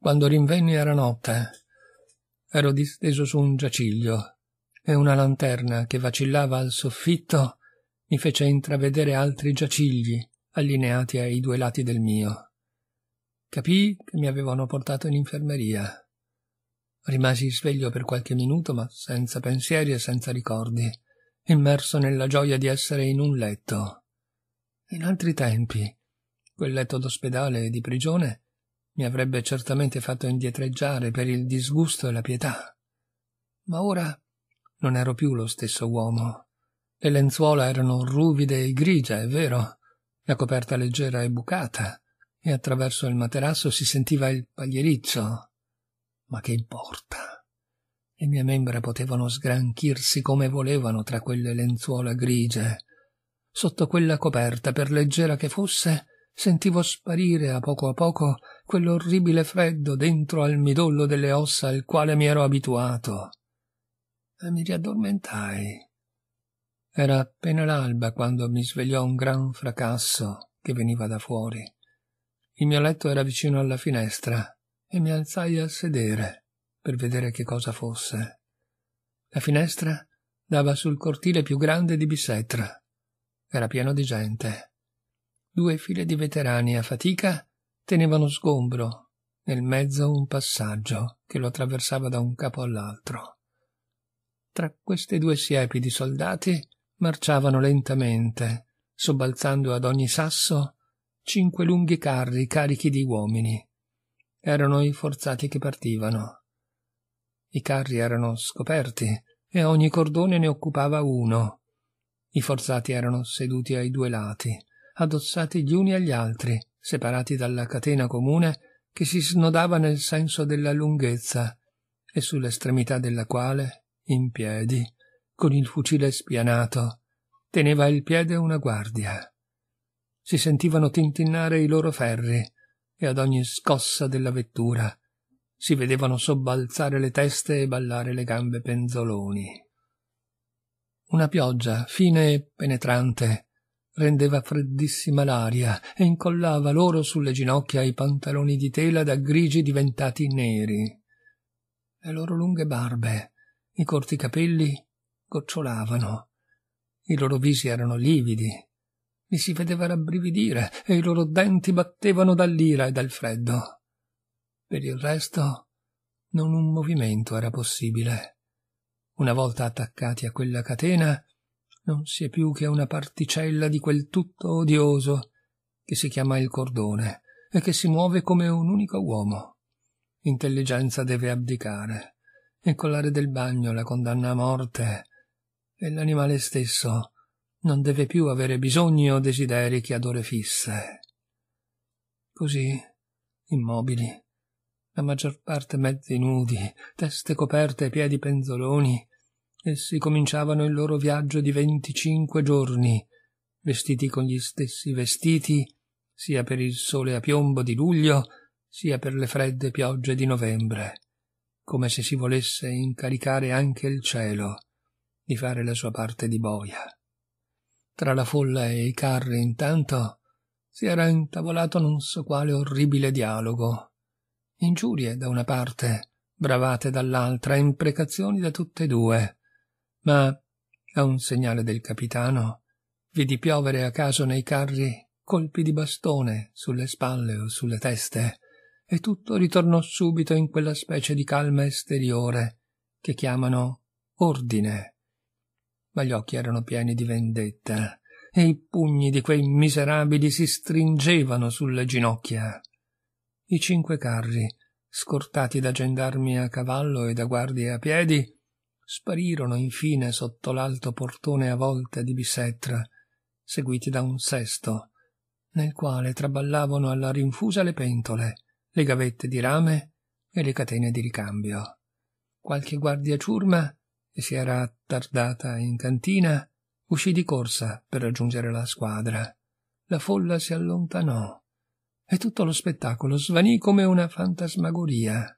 Quando rinvenni era notte. Ero disteso su un giaciglio e una lanterna che vacillava al soffitto mi fece intravedere altri giacigli allineati ai due lati del mio. Capii che mi avevano portato in infermeria. Rimasi sveglio per qualche minuto, ma senza pensieri e senza ricordi, immerso nella gioia di essere in un letto. In altri tempi, quel letto d'ospedale e di prigione mi avrebbe certamente fatto indietreggiare per il disgusto e la pietà. Ma ora non ero più lo stesso uomo. Le lenzuola erano ruvide e grigie, è vero, la coperta leggera e bucata, e attraverso il materasso si sentiva il pagliericcio. Ma che importa? Le mie membra potevano sgranchirsi come volevano tra quelle lenzuola grigie. Sotto quella coperta, per leggera che fosse, sentivo sparire a poco a poco quell'orribile freddo dentro al midollo delle ossa al quale mi ero abituato. E mi riaddormentai. Era appena l'alba quando mi svegliò un gran fracasso che veniva da fuori. Il mio letto era vicino alla finestra e mi alzai a sedere per vedere che cosa fosse. La finestra dava sul cortile più grande di Bissetra. Era pieno di gente. Due file di veterani a fatica tenevano sgombro nel mezzo un passaggio che lo attraversava da un capo all'altro. Tra queste due siepi di soldati marciavano lentamente, sobbalzando ad ogni sasso, cinque lunghi carri carichi di uomini. Erano i forzati che partivano. I carri erano scoperti e ogni cordone ne occupava uno. I forzati erano seduti ai due lati, addossati gli uni agli altri, separati dalla catena comune che si snodava nel senso della lunghezza e sull'estremità della quale, in piedi, con il fucile spianato, teneva il piede una guardia. Si sentivano tintinnare i loro ferri e ad ogni scossa della vettura si vedevano sobbalzare le teste e ballare le gambe penzoloni. Una pioggia fine e penetrante rendeva freddissima l'aria e incollava loro sulle ginocchia i pantaloni di tela da grigi diventati neri. Le loro lunghe barbe, i corti capelli gocciolavano. I loro visi erano lividi. Li si vedeva rabbrividire e i loro denti battevano dall'ira e dal freddo. Per il resto non un movimento era possibile. Una volta attaccati a quella catena, non si è più che una particella di quel tutto odioso che si chiama il cordone e che si muove come un unico uomo. Intelligenza deve abdicare. Il collare del bagno la condanna a morte e l'animale stesso non deve più avere bisogni o desideri che adore fisse. Così, immobili, la maggior parte mezzi nudi, teste coperte e piedi penzoloni, Essi cominciavano il loro viaggio di venticinque giorni, vestiti con gli stessi vestiti, sia per il sole a piombo di luglio, sia per le fredde piogge di novembre, come se si volesse incaricare anche il cielo di fare la sua parte di boia. Tra la folla e i carri, intanto, si era intavolato non so quale orribile dialogo. Ingiurie da una parte, bravate dall'altra, imprecazioni da tutte e due ma a un segnale del capitano vidi piovere a caso nei carri colpi di bastone sulle spalle o sulle teste e tutto ritornò subito in quella specie di calma esteriore che chiamano ordine. Ma gli occhi erano pieni di vendetta e i pugni di quei miserabili si stringevano sulle ginocchia. I cinque carri, scortati da gendarmi a cavallo e da guardie a piedi, sparirono infine sotto l'alto portone a volta di Bisettra, seguiti da un sesto, nel quale traballavano alla rinfusa le pentole, le gavette di rame e le catene di ricambio. Qualche guardia ciurma, che si era attardata in cantina, uscì di corsa per raggiungere la squadra. La folla si allontanò e tutto lo spettacolo svanì come una fantasmagoria.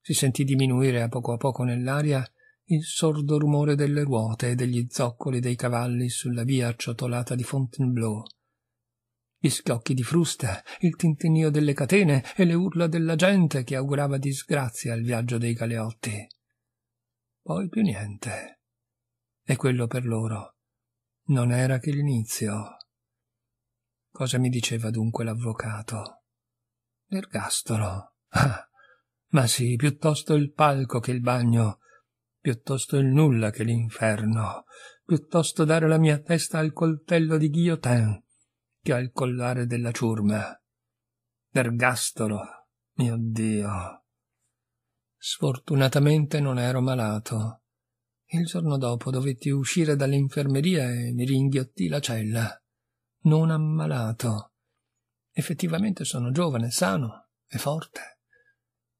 Si sentì diminuire a poco a poco nell'aria il sordo rumore delle ruote e degli zoccoli dei cavalli sulla via acciottolata di Fontainebleau, gli scocchi di frusta, il tintinnio delle catene e le urla della gente che augurava disgrazia al viaggio dei galeotti. Poi più niente. E quello per loro non era che l'inizio. Cosa mi diceva dunque l'avvocato? L'ergastolo. Ah, ma sì, piuttosto il palco che il bagno piuttosto il nulla che l'inferno, piuttosto dare la mia testa al coltello di Guillotin che al collare della ciurma. D'ergastolo, mio Dio. Sfortunatamente non ero malato. Il giorno dopo dovetti uscire dall'infermeria e mi ringhiottì la cella. Non ammalato. Effettivamente sono giovane, sano e forte.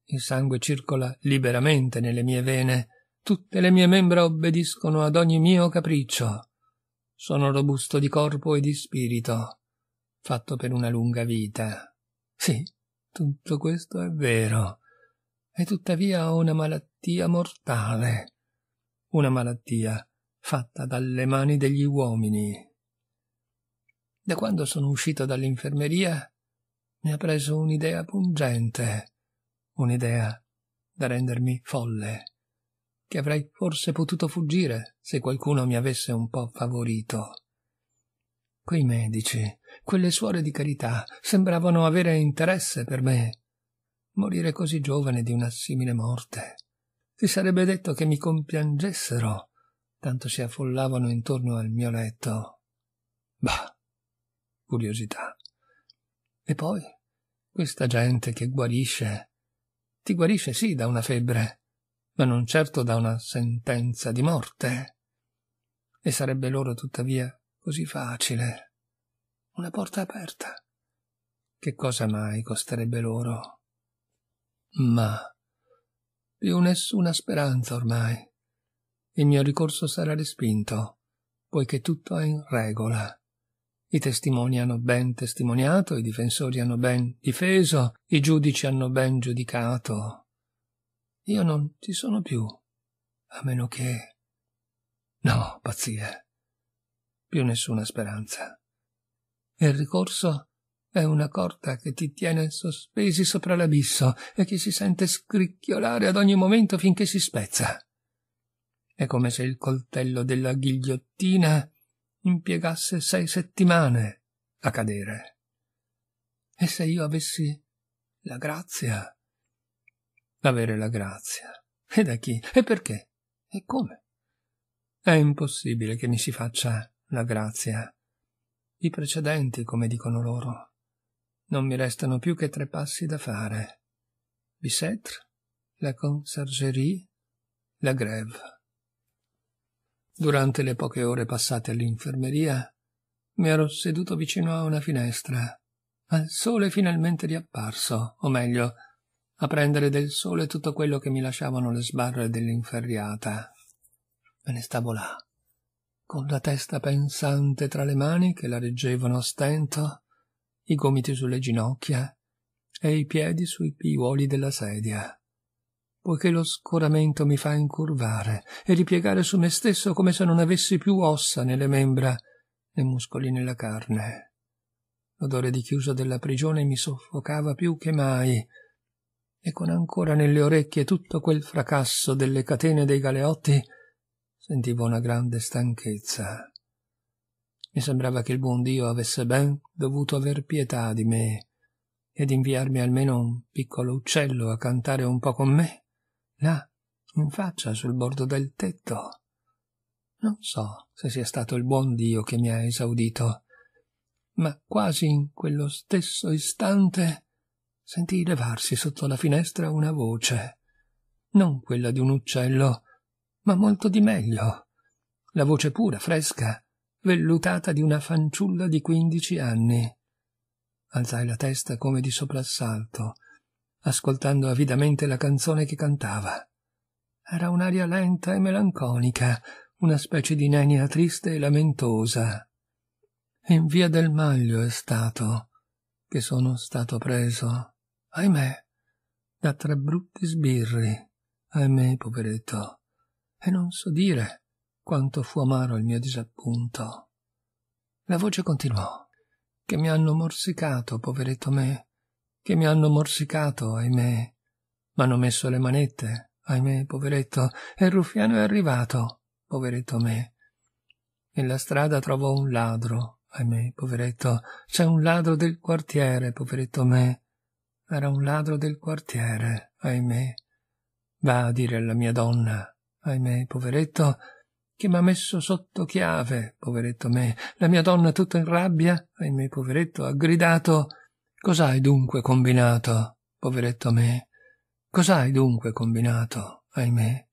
Il sangue circola liberamente nelle mie vene Tutte le mie membra obbediscono ad ogni mio capriccio. Sono robusto di corpo e di spirito, fatto per una lunga vita. Sì, tutto questo è vero. E tuttavia ho una malattia mortale. Una malattia fatta dalle mani degli uomini. Da quando sono uscito dall'infermeria mi ha preso un'idea pungente, un'idea da rendermi folle che avrei forse potuto fuggire se qualcuno mi avesse un po' favorito. Quei medici, quelle suore di carità, sembravano avere interesse per me. Morire così giovane di una simile morte. Si sarebbe detto che mi compiangessero, tanto si affollavano intorno al mio letto. Bah, curiosità. E poi, questa gente che guarisce, ti guarisce sì da una febbre, ma non certo da una sentenza di morte. E sarebbe loro tuttavia così facile. Una porta aperta. Che cosa mai costerebbe loro? Ma più nessuna speranza ormai. Il mio ricorso sarà respinto, poiché tutto è in regola. I testimoni hanno ben testimoniato, i difensori hanno ben difeso, i giudici hanno ben giudicato. Io non ci sono più, a meno che... No, pazzie. Più nessuna speranza. Il ricorso è una corda che ti tiene sospesi sopra l'abisso e che si sente scricchiolare ad ogni momento finché si spezza. È come se il coltello della ghigliottina impiegasse sei settimane a cadere. E se io avessi la grazia avere la grazia. E da chi? E perché? E come? È impossibile che mi si faccia la grazia. I precedenti, come dicono loro. Non mi restano più che tre passi da fare. Bicetre, la Consergerie, la grève. Durante le poche ore passate all'infermeria, mi ero seduto vicino a una finestra. Al sole finalmente riapparso, o meglio, a prendere del sole tutto quello che mi lasciavano le sbarre dell'inferriata. Me ne stavo là, con la testa pensante tra le mani che la reggevano a stento, i gomiti sulle ginocchia e i piedi sui piuoli della sedia, poiché lo scoramento mi fa incurvare e ripiegare su me stesso come se non avessi più ossa nelle membra né muscoli nella carne. L'odore di chiuso della prigione mi soffocava più che mai, e con ancora nelle orecchie tutto quel fracasso delle catene dei galeotti, sentivo una grande stanchezza. Mi sembrava che il buon Dio avesse ben dovuto aver pietà di me ed inviarmi almeno un piccolo uccello a cantare un po' con me, là, in faccia sul bordo del tetto. Non so se sia stato il buon Dio che mi ha esaudito, ma quasi in quello stesso istante sentì levarsi sotto la finestra una voce, non quella di un uccello, ma molto di meglio, la voce pura, fresca, vellutata di una fanciulla di quindici anni. Alzai la testa come di soprassalto, ascoltando avidamente la canzone che cantava. Era un'aria lenta e melanconica, una specie di nenia triste e lamentosa. In via del Maglio è stato che sono stato preso ahimè, da tre brutti sbirri, ahimè, poveretto, e non so dire quanto fu amaro il mio disappunto. La voce continuò, che mi hanno morsicato, poveretto me, che mi hanno morsicato, ahimè, m'hanno messo le manette, ahimè, poveretto, e il ruffiano è arrivato, poveretto me. Nella strada trovò un ladro, ahimè, poveretto, c'è un ladro del quartiere, poveretto me, era un ladro del quartiere, ahimè. Va a dire alla mia donna, ahimè, poveretto, che m'ha messo sotto chiave, poveretto me. La mia donna tutta in rabbia, ahimè, poveretto, ha gridato Cos'hai dunque combinato, poveretto me? Cos'hai dunque combinato, ahimè?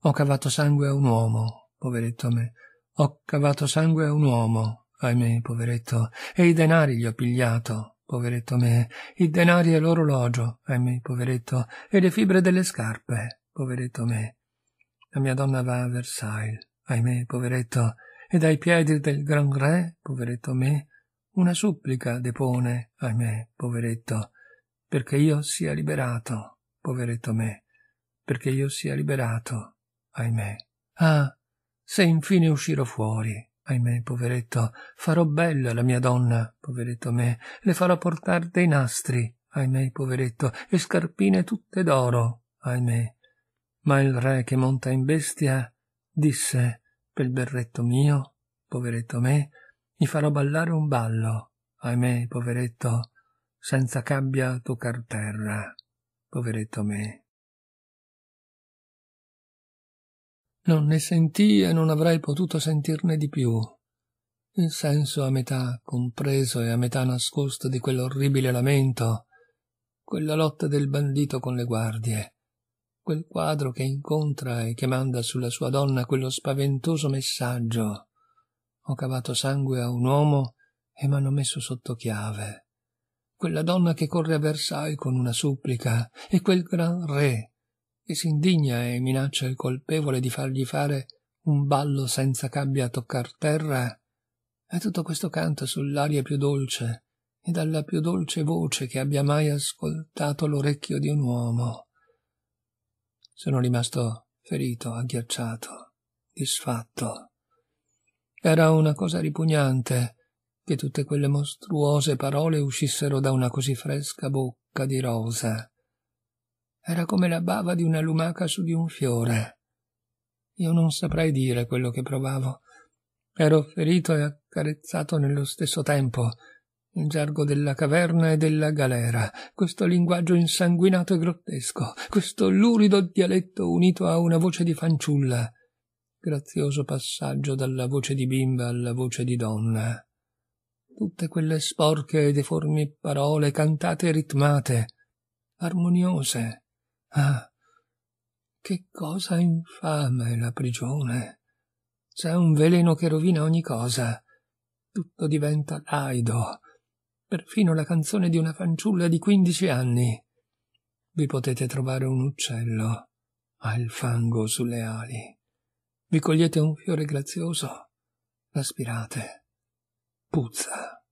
Ho cavato sangue a un uomo, poveretto me. Ho cavato sangue a un uomo, ahimè, poveretto, e i denari gli ho pigliato, poveretto me, i denari e l'orologio, a poveretto, e le fibre delle scarpe, poveretto me. La mia donna va a Versailles, ahimè, poveretto, e dai piedi del gran re, poveretto me, una supplica depone, ahimè, poveretto, perché io sia liberato, poveretto me, perché io sia liberato, ahimè. Ah, se infine uscirò fuori, Ahimè, poveretto, farò bella la mia donna, poveretto me, le farò portare dei nastri, ahimè, poveretto, e scarpine tutte d'oro, ahimè. Ma il re che monta in bestia disse, pel berretto mio, poveretto me, gli farò ballare un ballo, ahimè, poveretto, senza cabbia toccar terra, poveretto me. Non ne sentì e non avrei potuto sentirne di più. Il senso a metà compreso e a metà nascosto di quell'orribile lamento, quella lotta del bandito con le guardie, quel quadro che incontra e che manda sulla sua donna quello spaventoso messaggio. Ho cavato sangue a un uomo e m'hanno messo sotto chiave. Quella donna che corre a Versailles con una supplica e quel gran re e si indigna e minaccia il colpevole di fargli fare un ballo senza gabbia a toccar terra, e tutto questo canta sull'aria più dolce e dalla più dolce voce che abbia mai ascoltato l'orecchio di un uomo. Sono rimasto ferito, agghiacciato, disfatto. Era una cosa ripugnante che tutte quelle mostruose parole uscissero da una così fresca bocca di rosa. Era come la bava di una lumaca su di un fiore. Io non saprei dire quello che provavo. Ero ferito e accarezzato nello stesso tempo. Il gergo della caverna e della galera, questo linguaggio insanguinato e grottesco, questo lurido dialetto unito a una voce di fanciulla, grazioso passaggio dalla voce di bimba alla voce di donna. Tutte quelle sporche e deformi parole cantate e ritmate, armoniose, Ah, che cosa infame la prigione! C'è un veleno che rovina ogni cosa. Tutto diventa laido. Perfino la canzone di una fanciulla di quindici anni. Vi potete trovare un uccello. Ha il fango sulle ali. Vi cogliete un fiore grazioso. L'aspirate. Puzza.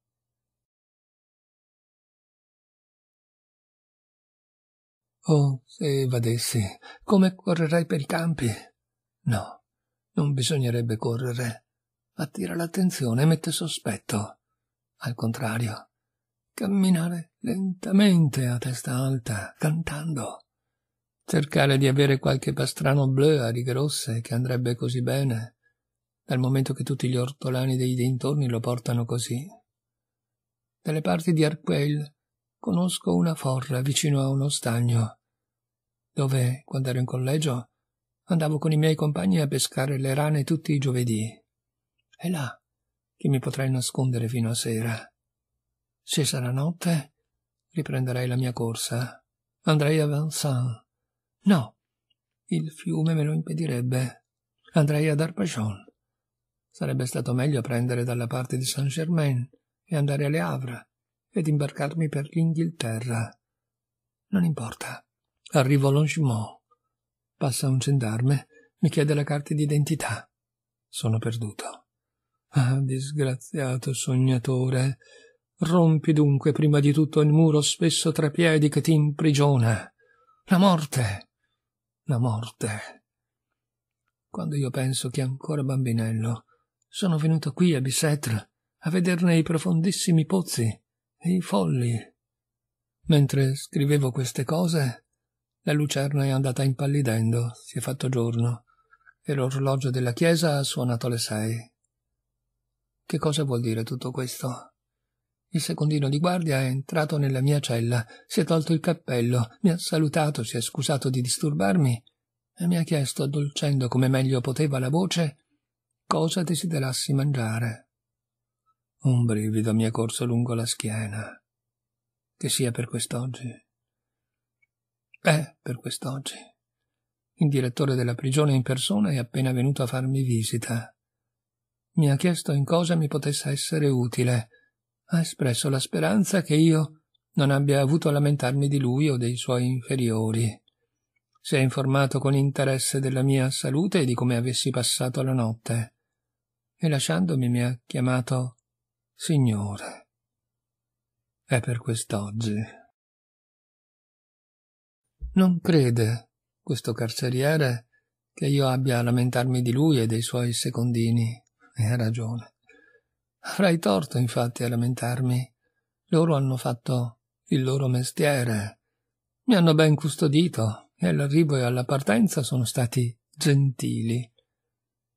Oh, se vadessi, come correrei per i campi? No, non bisognerebbe correre. Attira l'attenzione e mette sospetto. Al contrario, camminare lentamente a testa alta, cantando. Cercare di avere qualche pastrano bleu a righe rosse che andrebbe così bene, dal momento che tutti gli ortolani dei dintorni lo portano così. Dalle parti di Arquail conosco una forra vicino a uno stagno, dove, quando ero in collegio, andavo con i miei compagni a pescare le rane tutti i giovedì. È là che mi potrei nascondere fino a sera. Se sarà notte, riprenderei la mia corsa. Andrei a Vincent. No, il fiume me lo impedirebbe. Andrei ad Arpachon. Sarebbe stato meglio prendere dalla parte di Saint-Germain e andare alle Havre ed imbarcarmi per l'Inghilterra. Non importa. Arrivo a Longemont. Passa un gendarme, mi chiede la carta d'identità. Sono perduto. Ah, disgraziato sognatore. Rompi dunque prima di tutto il muro spesso tra piedi che ti imprigiona. La morte. La morte. Quando io penso che ancora bambinello sono venuto qui a Bicetre a vederne i profondissimi pozzi e i folli. Mentre scrivevo queste cose, la lucerna è andata impallidendo, si è fatto giorno, e l'orologio della chiesa ha suonato le sei. Che cosa vuol dire tutto questo? Il secondino di guardia è entrato nella mia cella, si è tolto il cappello, mi ha salutato, si è scusato di disturbarmi e mi ha chiesto, addolcendo come meglio poteva la voce, cosa desiderassi mangiare. Un brivido mi è corso lungo la schiena. Che sia per quest'oggi. È per quest'oggi. Il direttore della prigione in persona è appena venuto a farmi visita. Mi ha chiesto in cosa mi potesse essere utile. Ha espresso la speranza che io non abbia avuto a lamentarmi di lui o dei suoi inferiori. Si è informato con interesse della mia salute e di come avessi passato la notte. E lasciandomi mi ha chiamato Signore, è per quest'oggi. Non crede questo carceriere che io abbia a lamentarmi di lui e dei suoi secondini, e ha ragione. Avrei torto, infatti, a lamentarmi. Loro hanno fatto il loro mestiere. Mi hanno ben custodito e all'arrivo e alla partenza sono stati gentili.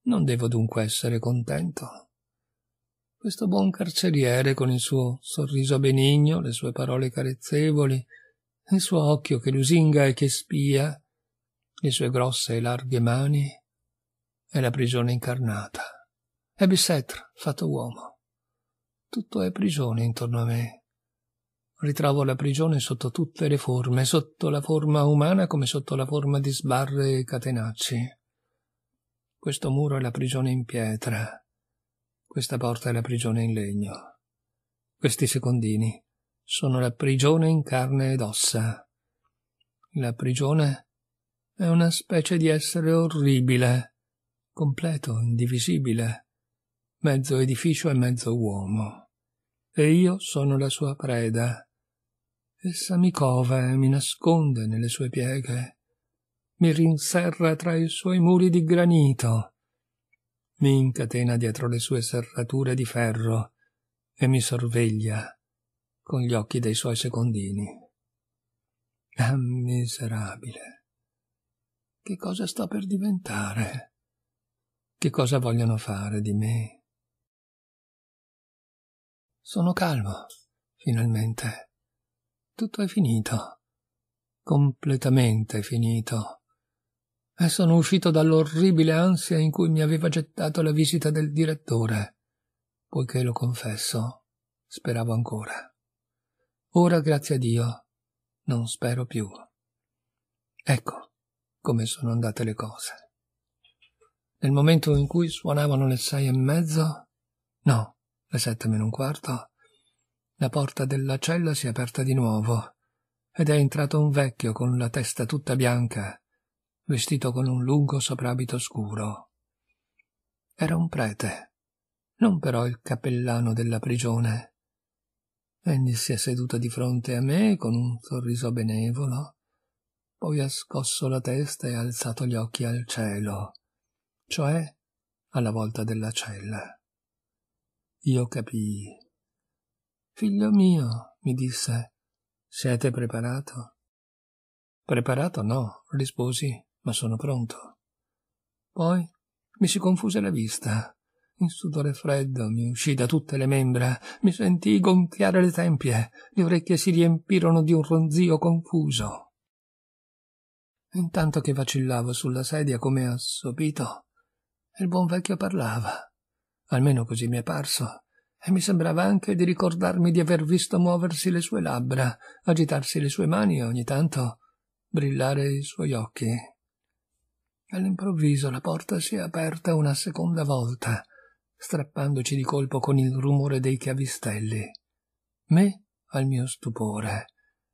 Non devo dunque essere contento questo buon carceriere con il suo sorriso benigno, le sue parole carezzevoli, il suo occhio che lusinga e che spia, le sue grosse e larghe mani, è la prigione incarnata. È Bissetre, fatto uomo. Tutto è prigione intorno a me. Ritrovo la prigione sotto tutte le forme, sotto la forma umana come sotto la forma di sbarre e catenacci. Questo muro è la prigione in pietra. Questa porta è la prigione in legno. Questi secondini sono la prigione in carne ed ossa. La prigione è una specie di essere orribile, completo, indivisibile, mezzo edificio e mezzo uomo. E io sono la sua preda. Essa mi cova e mi nasconde nelle sue pieghe, mi rinserra tra i suoi muri di granito, mi incatena dietro le sue serrature di ferro e mi sorveglia con gli occhi dei suoi secondini. Ah, miserabile! Che cosa sto per diventare? Che cosa vogliono fare di me? Sono calmo, finalmente. Tutto è finito. Completamente finito e sono uscito dall'orribile ansia in cui mi aveva gettato la visita del direttore, poiché lo confesso, speravo ancora. Ora, grazie a Dio, non spero più. Ecco come sono andate le cose. Nel momento in cui suonavano le sei e mezzo, no, le sette meno un quarto, la porta della cella si è aperta di nuovo ed è entrato un vecchio con la testa tutta bianca vestito con un lungo soprabito scuro. Era un prete, non però il cappellano della prigione. Egli si è seduto di fronte a me con un sorriso benevolo, poi ha scosso la testa e ha alzato gli occhi al cielo, cioè alla volta della cella. Io capii. Figlio mio, mi disse, siete preparato? Preparato no, risposi ma sono pronto. Poi mi si confuse la vista. Il sudore freddo mi uscì da tutte le membra, mi sentii gonfiare le tempie, le orecchie si riempirono di un ronzio confuso. Intanto che vacillavo sulla sedia come assopito, il buon vecchio parlava, almeno così mi è parso, e mi sembrava anche di ricordarmi di aver visto muoversi le sue labbra, agitarsi le sue mani e ogni tanto brillare i suoi occhi. All'improvviso la porta si è aperta una seconda volta, strappandoci di colpo con il rumore dei chiavistelli. Me al mio stupore,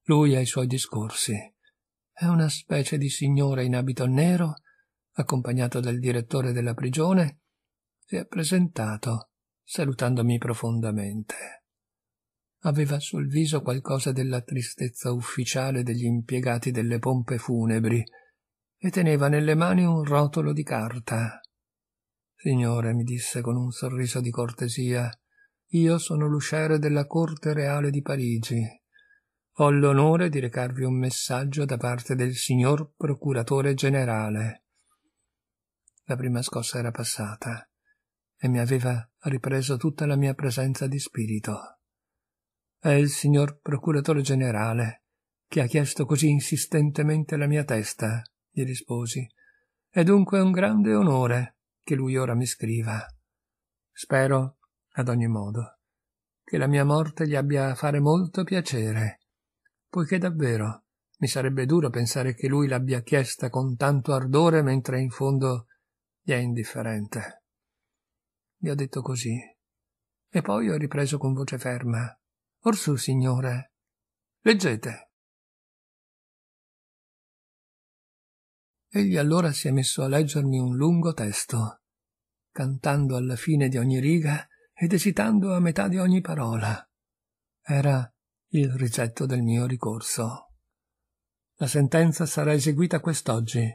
lui ai suoi discorsi. È una specie di signore in abito nero, accompagnato dal direttore della prigione, si è presentato, salutandomi profondamente. Aveva sul viso qualcosa della tristezza ufficiale degli impiegati delle pompe funebri, e teneva nelle mani un rotolo di carta. Signore, mi disse con un sorriso di cortesia, io sono l'usciere della Corte Reale di Parigi. Ho l'onore di recarvi un messaggio da parte del signor Procuratore Generale. La prima scossa era passata e mi aveva ripreso tutta la mia presenza di spirito. È il signor Procuratore Generale che ha chiesto così insistentemente la mia testa gli risposi. È dunque un grande onore che lui ora mi scriva. Spero, ad ogni modo, che la mia morte gli abbia a fare molto piacere, poiché davvero mi sarebbe duro pensare che lui l'abbia chiesta con tanto ardore mentre in fondo gli è indifferente. Gli ho detto così. E poi ho ripreso con voce ferma. Orsù, signore. Leggete. Egli allora si è messo a leggermi un lungo testo, cantando alla fine di ogni riga ed esitando a metà di ogni parola. Era il rigetto del mio ricorso. La sentenza sarà eseguita quest'oggi,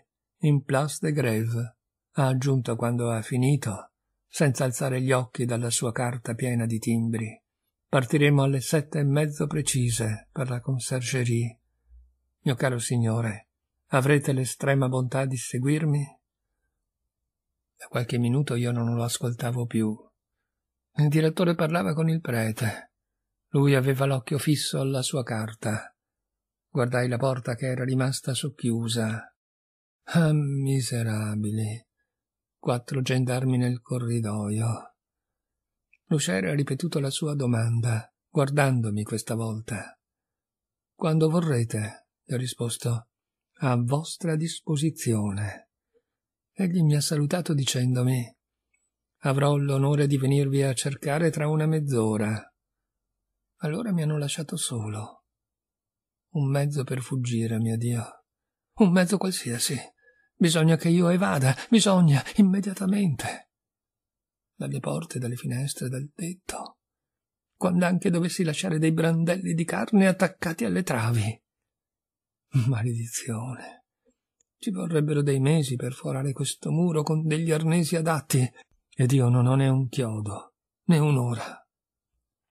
in Place de Grève, ha aggiunto quando ha finito, senza alzare gli occhi dalla sua carta piena di timbri. Partiremo alle sette e mezzo precise per la consergerie. Mio caro signore, Avrete l'estrema bontà di seguirmi? Da qualche minuto io non lo ascoltavo più. Il direttore parlava con il prete. Lui aveva l'occhio fisso alla sua carta. Guardai la porta che era rimasta socchiusa. Ah, miserabili. Quattro gendarmi nel corridoio. Lucera ha ripetuto la sua domanda, guardandomi questa volta. Quando vorrete, gli ho risposto a vostra disposizione. Egli mi ha salutato dicendomi avrò l'onore di venirvi a cercare tra una mezz'ora. Allora mi hanno lasciato solo. Un mezzo per fuggire, mio Dio. Un mezzo qualsiasi. Bisogna che io evada, bisogna, immediatamente. Dalle porte, dalle finestre, dal tetto. Quando anche dovessi lasciare dei brandelli di carne attaccati alle travi. Maledizione. Ci vorrebbero dei mesi per forare questo muro con degli arnesi adatti, ed io non ho né un chiodo, né un'ora.